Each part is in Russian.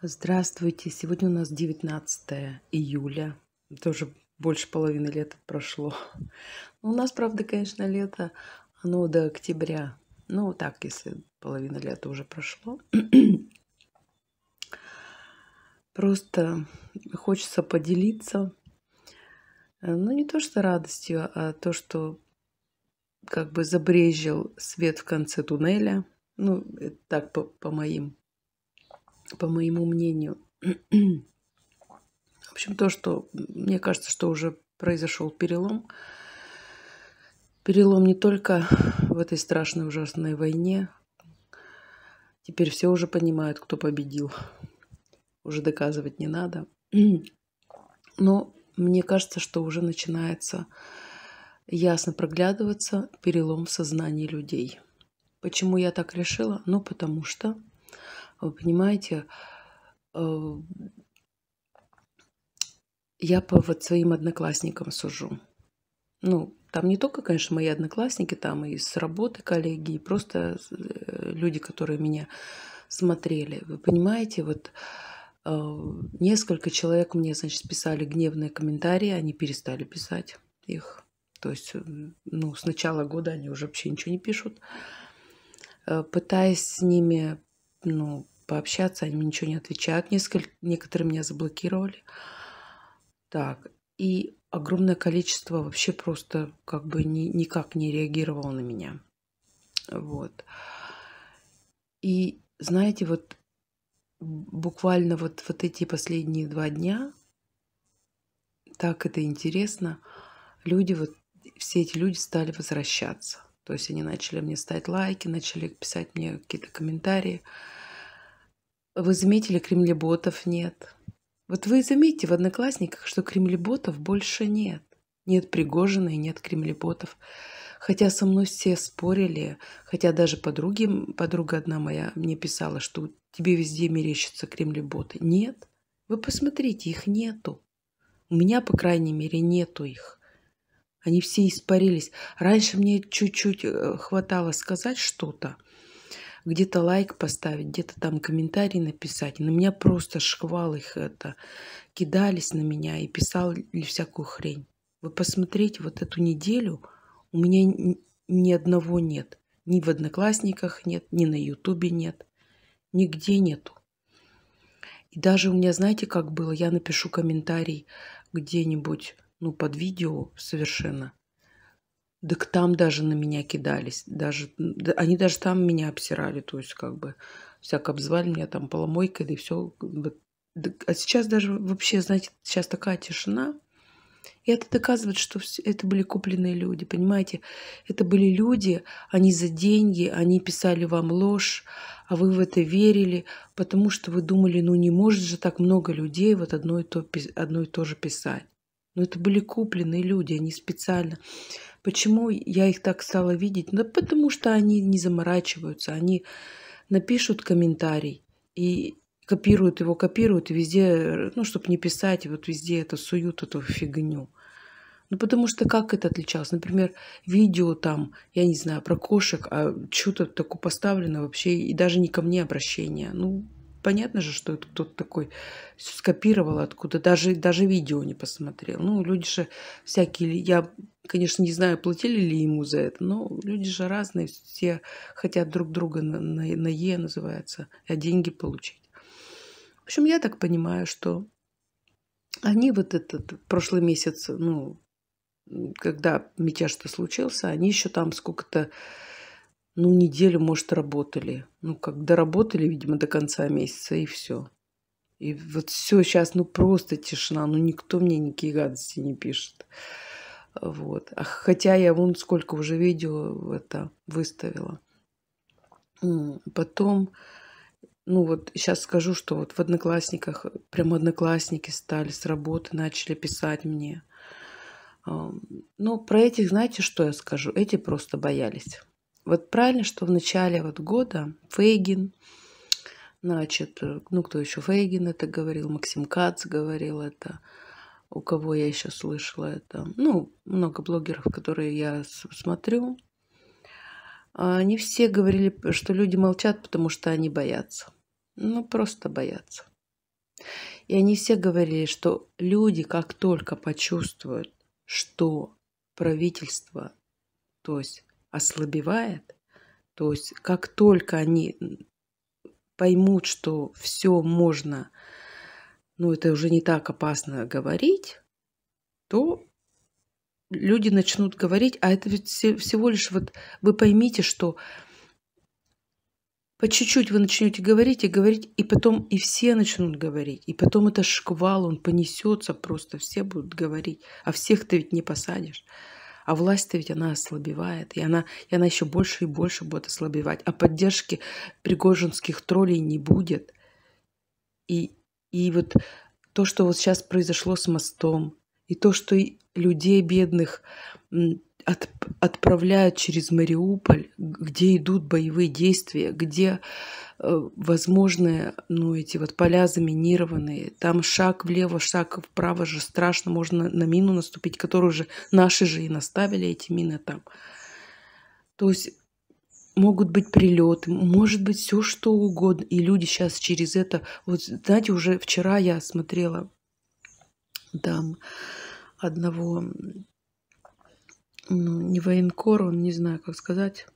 Здравствуйте! Сегодня у нас 19 июля. Тоже больше половины лета прошло. Ну, у нас, правда, конечно, лето, оно до октября. Ну, так, если половина лета уже прошло. Просто хочется поделиться. Э, ну, не то, что радостью, а то, что как бы забрежил свет в конце туннеля. Ну, так по, по моим по моему мнению. В общем, то, что мне кажется, что уже произошел перелом. Перелом не только в этой страшной ужасной войне. Теперь все уже понимают, кто победил. Уже доказывать не надо. Но мне кажется, что уже начинается ясно проглядываться перелом в сознании людей. Почему я так решила? Ну, потому что вы понимаете, э, я по вот своим одноклассникам сужу. Ну, там не только, конечно, мои одноклассники, там и с работы коллеги, и просто э, люди, которые меня смотрели. Вы понимаете, вот э, несколько человек мне, значит, писали гневные комментарии, они перестали писать их. То есть, ну, с начала года они уже вообще ничего не пишут. Пытаясь с ними ну, пообщаться, они мне ничего не отвечают. Несколько, некоторые меня заблокировали. Так, и огромное количество вообще просто как бы ни, никак не реагировало на меня. Вот. И знаете, вот буквально вот, вот эти последние два дня, так это интересно, люди вот, все эти люди стали возвращаться. То есть они начали мне ставить лайки, начали писать мне какие-то комментарии. Вы заметили, кремлеботов нет. Вот вы заметите в Одноклассниках, что кремлеботов больше нет. Нет Пригожина и нет кремлеботов. Хотя со мной все спорили, хотя даже подруги, подруга одна моя мне писала, что тебе везде мерещатся кремлеботы. Нет, вы посмотрите, их нету. У меня, по крайней мере, нету их. Они все испарились. Раньше мне чуть-чуть э, хватало сказать что-то, где-то лайк поставить, где-то там комментарий написать. На меня просто шквал их это кидались на меня и писал всякую хрень. Вы посмотрите, вот эту неделю у меня ни одного нет. Ни в Одноклассниках нет, ни на Ютубе нет. Нигде нету. И даже у меня, знаете, как было, я напишу комментарий где-нибудь ну, под видео совершенно. Так там даже на меня кидались. Даже, они даже там меня обсирали. То есть, как бы, всяко обзвали меня там поломойкой, да и все. А сейчас даже вообще, знаете, сейчас такая тишина. И это доказывает, что это были купленные люди, понимаете? Это были люди, они за деньги, они писали вам ложь, а вы в это верили, потому что вы думали, ну не может же так много людей вот одно и то, одно и то же писать. Но ну, это были купленные люди, они специально. Почему я их так стала видеть? Ну, потому что они не заморачиваются, они напишут комментарий и копируют его, копируют везде, ну, чтобы не писать, вот везде это суют, эту фигню. Ну, потому что как это отличалось? Например, видео там, я не знаю, про кошек, а что-то такое поставлено вообще, и даже не ко мне обращение. Ну, понятно же, что это кто-то такой скопировал откуда, даже, даже видео не посмотрел. Ну, люди же всякие, я, конечно, не знаю, платили ли ему за это, но люди же разные, все хотят друг друга на, на, на «е» называется, а деньги получить. В общем, я так понимаю, что они вот этот прошлый месяц, ну, когда мятеж-то случился, они еще там сколько-то ну, неделю, может, работали. Ну, как доработали, видимо, до конца месяца, и все. И вот все, сейчас, ну, просто тишина. Ну, никто мне никакие гадости не пишет. Вот. А хотя я вон сколько уже видео это выставила. Потом, ну вот сейчас скажу, что вот в одноклассниках, прям одноклассники стали с работы, начали писать мне. Но ну, про этих, знаете, что я скажу? Эти просто боялись. Вот правильно, что в начале вот года Фейгин, значит, э, ну кто еще Фейгин это говорил, Максим Кац говорил это, у кого я еще слышала это, ну, много блогеров, которые я смотрю, а они все говорили, что люди молчат, потому что они боятся. Ну, просто боятся. И они все говорили, что люди, как только почувствуют, что правительство, то есть ослабевает, то есть как только они поймут, что все можно, ну это уже не так опасно говорить, то люди начнут говорить, а это ведь всего лишь вот вы поймите, что по чуть-чуть вы начнете говорить и говорить, и потом и все начнут говорить, и потом это шквал, он понесется просто, все будут говорить, а всех ты ведь не посадишь. А власть-то ведь она ослабевает, и она, и она еще больше и больше будет ослабевать. А поддержки пригожинских троллей не будет. И, и вот то, что вот сейчас произошло с мостом, и то, что людей бедных от, отправляют через Мариуполь, где идут боевые действия, где э, возможны ну, эти вот поля заминированные. Там шаг влево, шаг вправо же страшно, можно на мину наступить, которую же наши же и наставили эти мины там. То есть могут быть прилеты, может быть все что угодно. И люди сейчас через это, вот знаете, уже вчера я смотрела там одного ну не военкор, он не знаю, как сказать.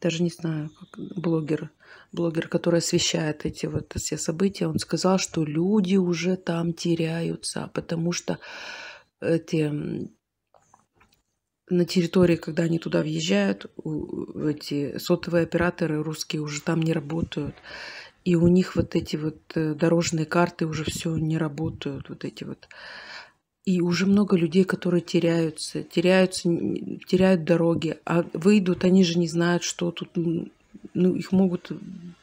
Даже не знаю, как блогер, блогер, который освещает эти вот все события, он сказал, что люди уже там теряются, потому что эти на территории, когда они туда въезжают, эти сотовые операторы русские уже там не работают. И у них вот эти вот э, дорожные карты уже все не работают, вот эти вот и уже много людей, которые теряются, теряются, теряют дороги, а выйдут, они же не знают, что тут, ну, их могут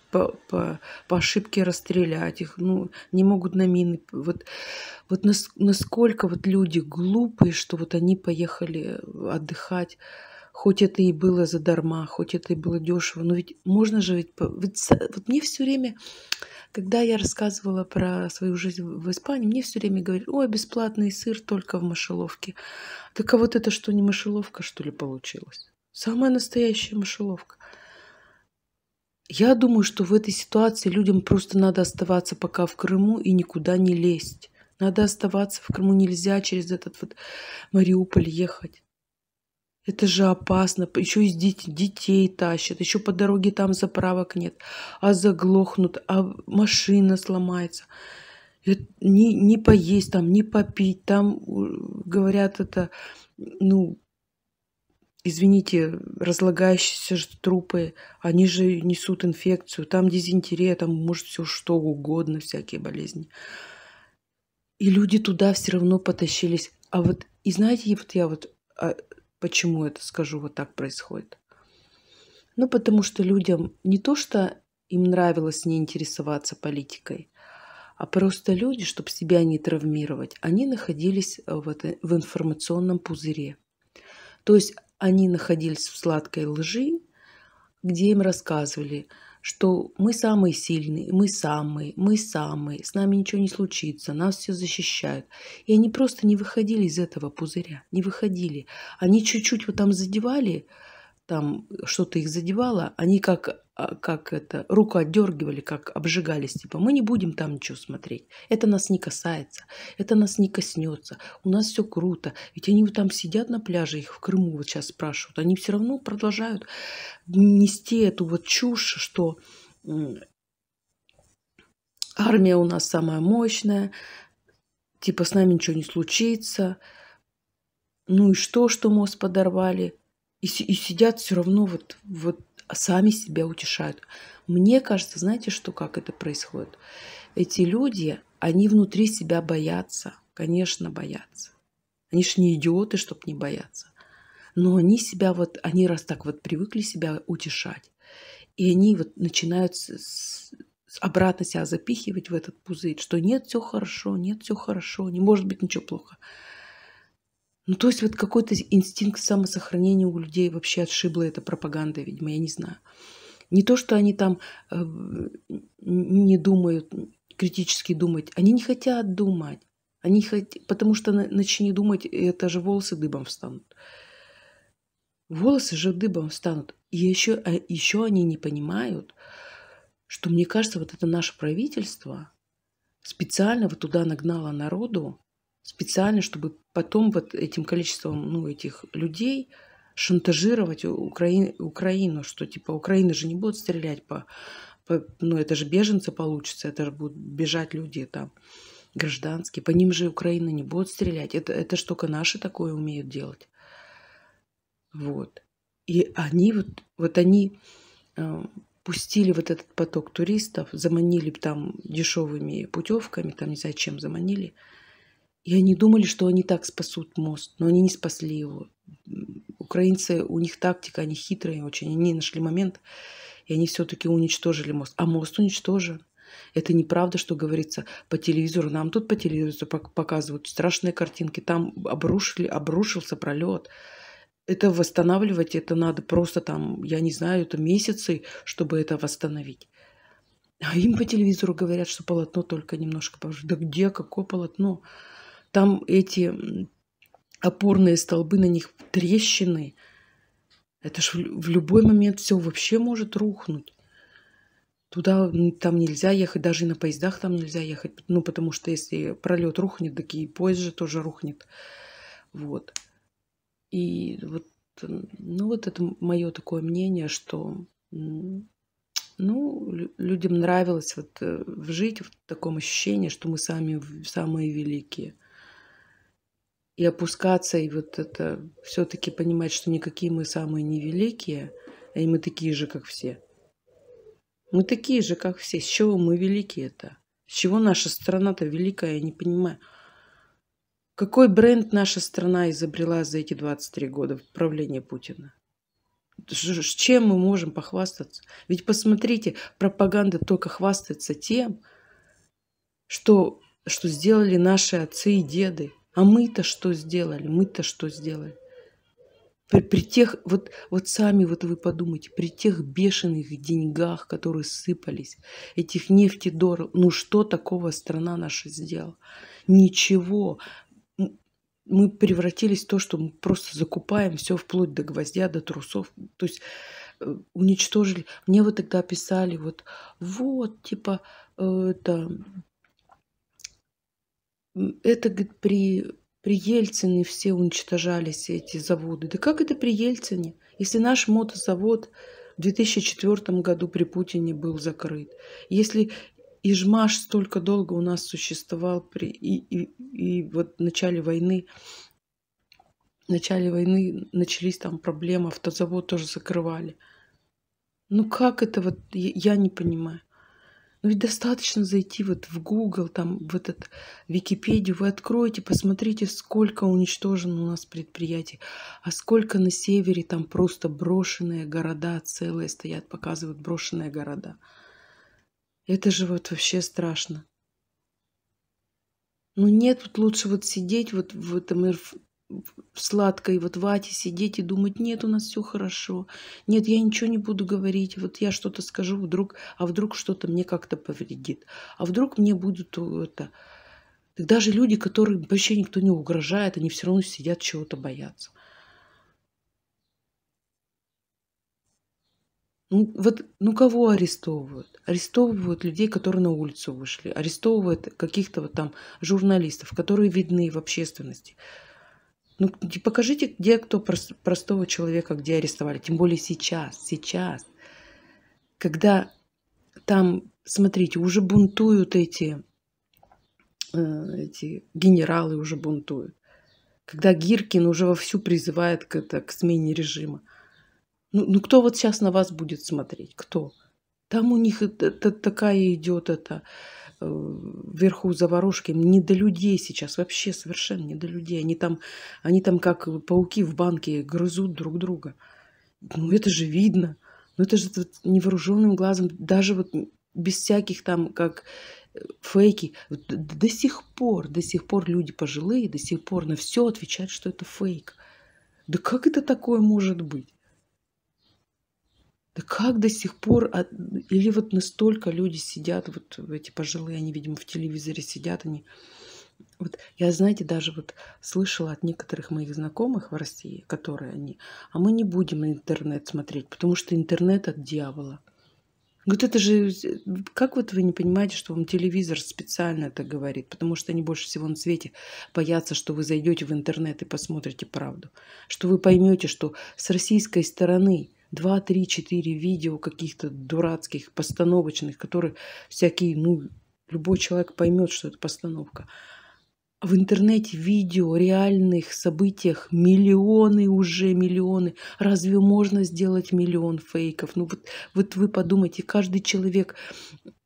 по, по, по ошибке расстрелять их, ну, не могут на мины. Вот, вот нас, насколько вот люди глупые, что вот они поехали отдыхать, хоть это и было задарма, хоть это и было дешево, но ведь можно же ведь... ведь вот мне все время когда я рассказывала про свою жизнь в Испании, мне все время говорили, ой, бесплатный сыр только в мышеловке. Так а вот это что, не мышеловка, что ли, получилось? Самая настоящая мышеловка. Я думаю, что в этой ситуации людям просто надо оставаться пока в Крыму и никуда не лезть. Надо оставаться в Крыму, нельзя через этот вот Мариуполь ехать. Это же опасно. Еще из детей тащат. Еще по дороге там заправок нет. А заглохнут, а машина сломается. Э, не, не поесть там, не попить. Там, э, говорят, это, ну, извините, разлагающиеся же трупы, они же несут инфекцию. Там дизентерия, там может все что угодно, всякие болезни. И люди туда все равно потащились. А вот, и знаете, вот я вот а, Почему это, скажу, вот так происходит? Ну, потому что людям не то, что им нравилось не интересоваться политикой, а просто люди, чтобы себя не травмировать, они находились э, в, это, в информационном пузыре. То есть они находились в сладкой лжи, где им рассказывали – что мы самые сильные, мы самые, мы самые, с нами ничего не случится, нас все защищают. И они просто не выходили из этого пузыря, не выходили. Они чуть-чуть вот там задевали, там что-то их задевало, они как, а, как это, руку отдергивали, как обжигались, типа, мы не будем там ничего смотреть, это нас не касается, это нас не коснется, у нас все круто, ведь они вот там сидят на пляже, их в Крыму вот сейчас спрашивают, они все равно продолжают нести эту вот чушь, что армия у нас самая мощная, типа, с нами ничего не случится, ну и что, что мост подорвали, и, и сидят все равно вот, вот сами себя утешают. Мне кажется, знаете, что как это происходит? Эти люди, они внутри себя боятся, конечно, боятся. Они ж не идиоты, чтобы не бояться. Но они себя вот, они раз так вот привыкли себя утешать, и они вот начинают с, с обратно себя запихивать в этот пузырь, что нет, все хорошо, нет, все хорошо, не может быть ничего плохо. Ну, то есть вот какой-то инстинкт самосохранения у людей вообще отшибла эта пропаганда, видимо, я не знаю. Не то, что они там э, не думают, критически думать. Они не хотят думать. Они хот... Потому что начни думать, это же волосы дыбом встанут. Волосы же дыбом встанут. И еще, а еще они не понимают, что, мне кажется, вот это наше правительство специально вот туда нагнало народу, специально, чтобы потом вот этим количеством ну, этих людей шантажировать Украин, Украину, что типа Украина же не будет стрелять по, по... Ну это же беженцы получится, это же будут бежать люди там гражданские. По ним же Украина не будет стрелять. Это, это ж только наши такое умеют делать. Вот. И они вот, вот они э, пустили вот этот поток туристов, заманили там дешевыми путевками, там не знаю чем заманили, и они думали, что они так спасут мост, но они не спасли его. Украинцы, у них тактика, они хитрые очень, они нашли момент, и они все-таки уничтожили мост. А мост уничтожен. Это неправда, что говорится по телевизору. Нам тут по телевизору показывают страшные картинки. Там обрушили, обрушился пролет. Это восстанавливать, это надо просто там, я не знаю, это месяцы, чтобы это восстановить. А им по телевизору говорят, что полотно только немножко Да где, какое полотно? Там эти опорные столбы, на них трещины. Это ж в любой момент все вообще может рухнуть. Туда там нельзя ехать, даже и на поездах там нельзя ехать. Ну, потому что если пролет рухнет, так и поезд же тоже рухнет. Вот. И вот, ну, вот это мое такое мнение, что ну, людям нравилось вот э, жить в таком ощущении, что мы сами самые великие – и опускаться, и вот это все-таки понимать, что никакие мы самые невеликие, и мы такие же, как все. Мы такие же, как все. С чего мы великие-то? С чего наша страна-то великая, я не понимаю. Какой бренд наша страна изобрела за эти 23 года правления Путина? С чем мы можем похвастаться? Ведь посмотрите, пропаганда только хвастается тем, что, что сделали наши отцы и деды. А мы-то что сделали? Мы-то что сделали? При, при тех, вот, вот сами вот вы подумайте, при тех бешеных деньгах, которые сыпались, этих нефтедоров, ну что такого страна наша сделала? Ничего. Мы превратились в то, что мы просто закупаем все вплоть до гвоздя, до трусов. То есть э, уничтожили. Мне вот тогда писали, вот, вот, типа, это, это говорит, при, при Ельцине все уничтожались, эти заводы. Да как это при Ельцине? Если наш мотозавод в 2004 году при Путине был закрыт. Если Ижмаш столько долго у нас существовал при, и, и, и вот в начале войны в начале войны начались там проблемы, автозавод тоже закрывали. Ну как это вот, я, я не понимаю. Ну ведь достаточно зайти вот в Google, там, в этот Википедию, вы откроете, посмотрите, сколько уничтожено у нас предприятий, а сколько на севере там просто брошенные города целые стоят, показывают брошенные города. Это же вот вообще страшно. Ну нет, вот лучше вот сидеть вот в этом в сладкой вот вате сидеть и думать, нет, у нас все хорошо, нет, я ничего не буду говорить, вот я что-то скажу, вдруг, а вдруг что-то мне как-то повредит, а вдруг мне будут это... даже люди, которые вообще никто не угрожает, они все равно сидят, чего-то боятся. Ну, вот, ну кого арестовывают? Арестовывают людей, которые на улицу вышли, арестовывают каких-то вот там журналистов, которые видны в общественности. Ну, покажите, где кто простого человека, где арестовали. Тем более сейчас, сейчас. Когда там, смотрите, уже бунтуют эти, э, эти генералы, уже бунтуют. Когда Гиркин уже вовсю призывает к, это, к смене режима. Ну, ну, кто вот сейчас на вас будет смотреть? Кто? Там у них это, это, такая идет это Э, вверху за Не до людей сейчас, вообще совершенно не до людей. Они там, они там как пауки в банке грызут друг друга. Ну это же видно. Ну это же вот невооруженным глазом, даже вот без всяких там как э, фейки. До сих пор, до сих пор люди пожилые, до сих пор на все отвечают, что это фейк. Да как это такое может быть? Да как до сих пор, а, или вот настолько люди сидят, вот эти пожилые, они, видимо, в телевизоре сидят, они... Вот я, знаете, даже вот слышала от некоторых моих знакомых в России, которые они, а мы не будем интернет смотреть, потому что интернет от дьявола. Вот это же, как вот вы не понимаете, что вам телевизор специально это говорит, потому что они больше всего на свете боятся, что вы зайдете в интернет и посмотрите правду, что вы поймете, что с российской стороны два-три-четыре видео каких-то дурацких, постановочных, которые всякие, ну, любой человек поймет, что это постановка. В интернете видео реальных событиях миллионы уже, миллионы. Разве можно сделать миллион фейков? Ну вот, вот вы подумайте, каждый человек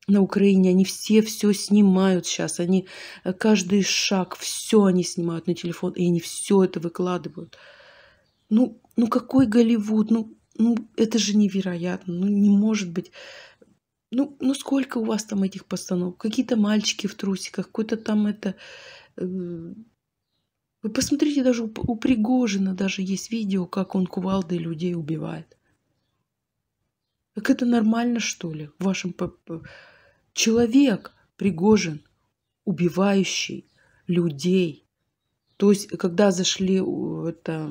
на Украине, они все все снимают сейчас, они э, каждый шаг, все они снимают на телефон, и они все это выкладывают. Ну, ну какой Голливуд, ну ну, это же невероятно. Ну, не может быть. Ну, ну сколько у вас там этих постанов, Какие-то мальчики в трусиках, какой-то там это... Э, вы посмотрите, даже у, у Пригожина даже есть видео, как он кувалдой людей убивает. как это нормально, что ли, в вашем... Человек Пригожин, убивающий людей. То есть, когда зашли это,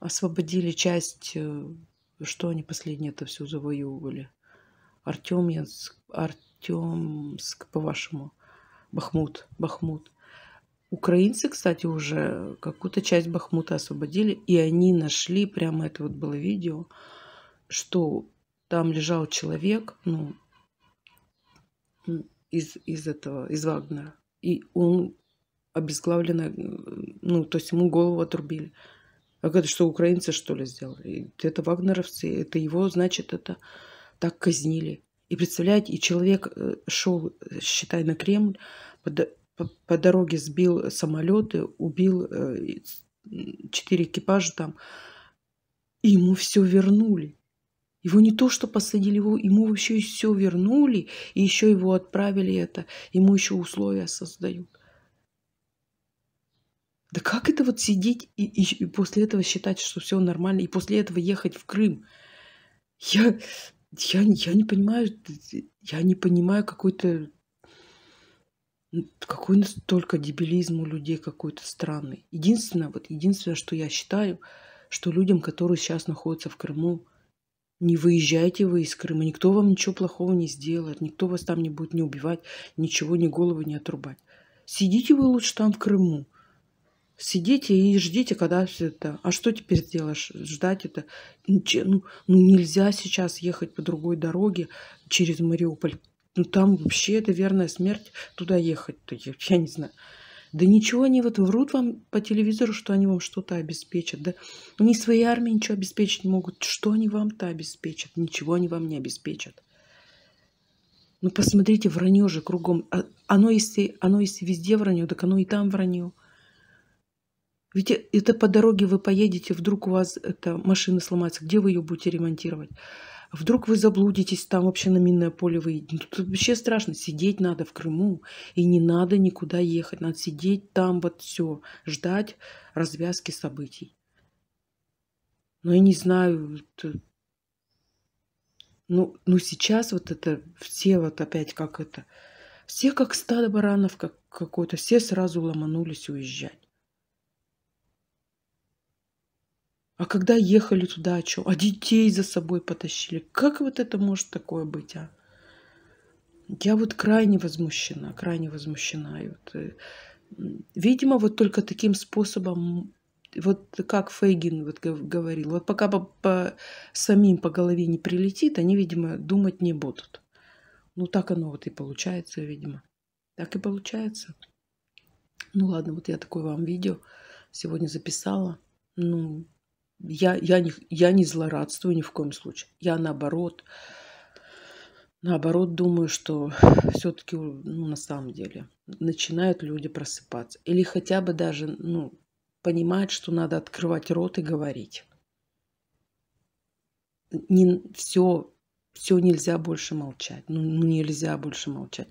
освободили часть, э, что они последнее это все завоевывали. Артемьянск, Артемск, по-вашему, Бахмут, Бахмут. Украинцы, кстати, уже какую-то часть Бахмута освободили, и они нашли, прямо это вот было видео, что там лежал человек, ну, из, из этого, из Вагнера, и он обезглавленный э, ну, то есть ему голову отрубили. А это что, украинцы что ли сделали? Это вагнеровцы, это его, значит, это так казнили. И представляете, и человек э, шел, считай, на Кремль, под, по, по дороге сбил самолеты, убил э, четыре экипажа там, и ему все вернули. Его не то, что посадили, его, ему еще и все вернули, и еще его отправили это, ему еще условия создают. Да как это вот сидеть и, и, и после этого считать, что все нормально, и после этого ехать в Крым? Я, я, я не понимаю, я не понимаю какой-то какой настолько дебилизм у людей какой-то странный. Единственное, вот единственное, что я считаю, что людям, которые сейчас находятся в Крыму, не выезжайте вы из Крыма, никто вам ничего плохого не сделает, никто вас там не будет не убивать, ничего, ни головы не отрубать. Сидите вы лучше там в Крыму. Сидите и ждите, когда все это. А что теперь сделаешь? Ждать это? Ну, ну, нельзя сейчас ехать по другой дороге через Мариуполь. Ну там вообще это верная смерть туда ехать. Я, я не знаю. Да ничего они вот врут вам по телевизору, что они вам что-то обеспечат. Да они своей армии ничего обеспечить не могут. Что они вам-то обеспечат? Ничего они вам не обеспечат. Ну посмотрите, вранье же кругом. А оно если, оно если везде вранье, так оно и там вранье. Ведь э, это по дороге вы поедете, вдруг у вас эта машина сломается, где вы ее будете ремонтировать? Вдруг вы заблудитесь, там вообще на минное поле выйдете. Ну, тут вообще страшно, сидеть надо в Крыму, и не надо никуда ехать, надо сидеть там вот все, ждать развязки событий. Но ну, я не знаю, ну, ну сейчас вот это, все вот опять как это, все как стадо баранов как какое-то, все сразу ломанулись уезжать. А когда ехали туда, а что? А детей за собой потащили. Как вот это может такое быть, а? Я вот крайне возмущена, крайне возмущена. И вот, э, видимо, вот только таким способом, вот как Фейгин вот говорил, вот пока по, по самим по голове не прилетит, они, видимо, думать не будут. Ну, так оно вот и получается, видимо. Так и получается. Ну, ладно, вот я такое вам видео сегодня записала. Ну, я, я, не, я не злорадствую ни в коем случае. Я наоборот, наоборот думаю, что все-таки ну, на самом деле начинают люди просыпаться. Или хотя бы даже ну, понимать, что надо открывать рот и говорить. Не, все, все нельзя больше молчать. Ну, ну нельзя больше молчать.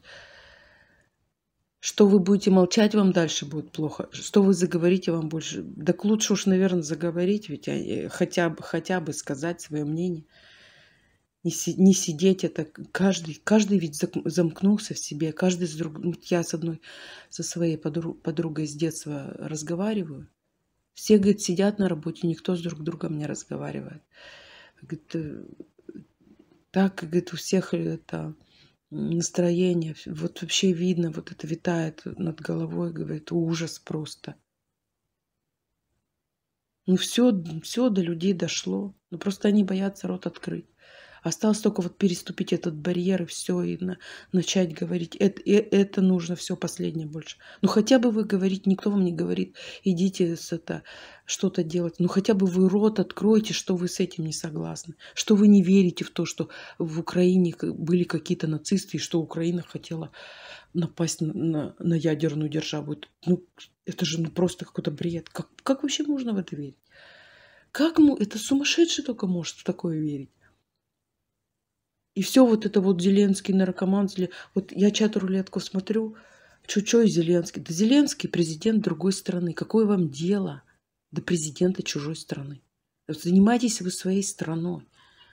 Что вы будете молчать, вам дальше будет плохо. Что вы заговорите, вам больше... Так лучше уж, наверное, заговорить, ведь а, э, хотя бы, хотя бы сказать свое мнение. Не, си, не сидеть это каждый, каждый ведь замкнулся в себе, каждый с друг, я с одной, со своей подруг, подругой с детства разговариваю. Все, говорит, сидят на работе, никто с друг другом не разговаривает. Говорит, э, так, говорит, у всех это настроение, вот вообще видно, вот это витает над головой, говорит, ужас просто. Ну все, все до людей дошло, но ну просто они боятся рот открыть. Осталось только вот переступить этот барьер и все, и на, начать говорить. Это, и, э, это нужно все последнее больше. Ну хотя бы вы говорите, никто вам не говорит, идите с это что-то делать. Ну хотя бы вы рот откроете, что вы с этим не согласны, что вы не верите в то, что в Украине были какие-то нацисты, и что Украина хотела напасть на, на, на ядерную державу. Ну это же ну, просто какой-то бред. Как, как вообще можно в это верить? Как ему это сумасшедший только может в такое верить? И все вот это вот Зеленский, наркоман, Зелен... вот я чат-рулетку смотрю, Чучой Зеленский. Да Зеленский президент другой страны. Какое вам дело до президента чужой страны? Занимайтесь вы своей страной.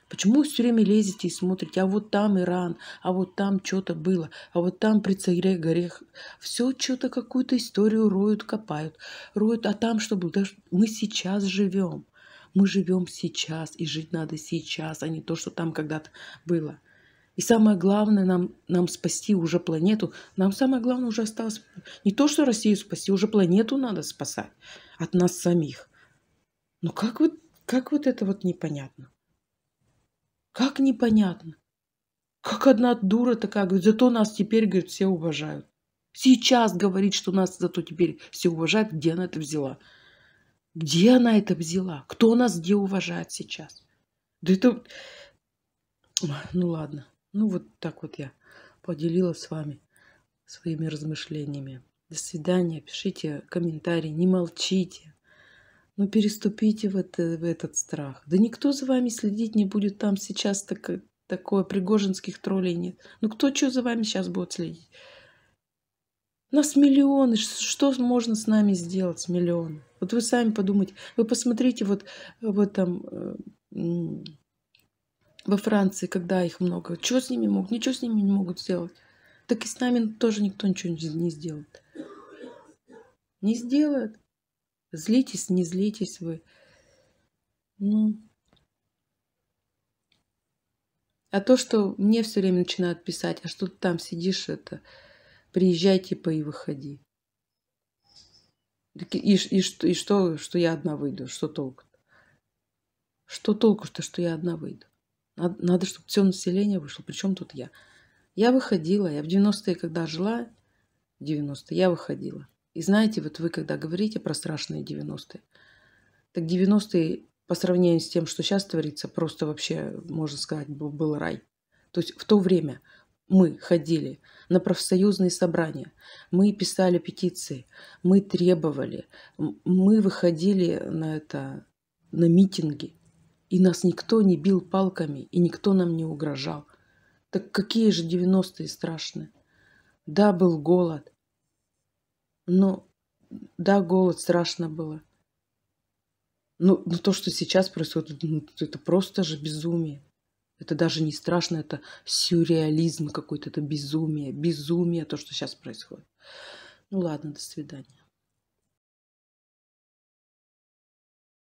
Почему все время лезете и смотрите, а вот там Иран, а вот там что-то было, а вот там при царе горех. Все что-то какую-то историю роют, копают, роют, а там что было. Даже мы сейчас живем. Мы живем сейчас, и жить надо сейчас, а не то, что там когда-то было. И самое главное, нам, нам спасти уже планету. Нам самое главное уже осталось не то, что Россию спасти, уже планету надо спасать от нас самих. Но ну как вот, как вот это вот непонятно? Как непонятно? Как одна дура такая говорит, зато нас теперь, говорит, все уважают. Сейчас говорит, что нас зато теперь все уважают, где она это взяла. Где она это взяла? Кто нас где уважает сейчас? Да это... Ну ладно. Ну вот так вот я поделилась с вами своими размышлениями. До свидания. Пишите комментарии. Не молчите. Ну переступите в, это, в этот страх. Да никто за вами следить не будет там сейчас так, такое. Пригожинских троллей нет. Ну кто что за вами сейчас будет следить? Нас миллионы, что можно с нами сделать, С миллионом. Вот вы сами подумайте, вы посмотрите вот в этом во Франции, когда их много, что с ними могут, ничего с ними не могут сделать. Так и с нами тоже никто ничего не сделает. Не сделает. Злитесь, не злитесь вы. Ну. А то, что мне все время начинают писать, а что ты там сидишь, это приезжай, типа, и выходи. И, и, и что, что я одна выйду? Что толку? Что толку что что я одна выйду? Надо, надо чтобы все население вышло. Причем тут я? Я выходила. Я в 90-е, когда жила, 90-е, я выходила. И знаете, вот вы когда говорите про страшные 90-е, так 90-е по сравнению с тем, что сейчас творится, просто вообще, можно сказать, был, был рай. То есть в то время – мы ходили на профсоюзные собрания, мы писали петиции, мы требовали, мы выходили на это, на митинги. И нас никто не бил палками, и никто нам не угрожал. Так какие же 90-е страшные. Да, был голод. Но, да, голод страшно было. Но, ну, но ну, то, что сейчас происходит, ну, это просто же безумие. Это даже не страшно, это сюрреализм какой-то, это безумие, безумие то, что сейчас происходит. Ну ладно, до свидания.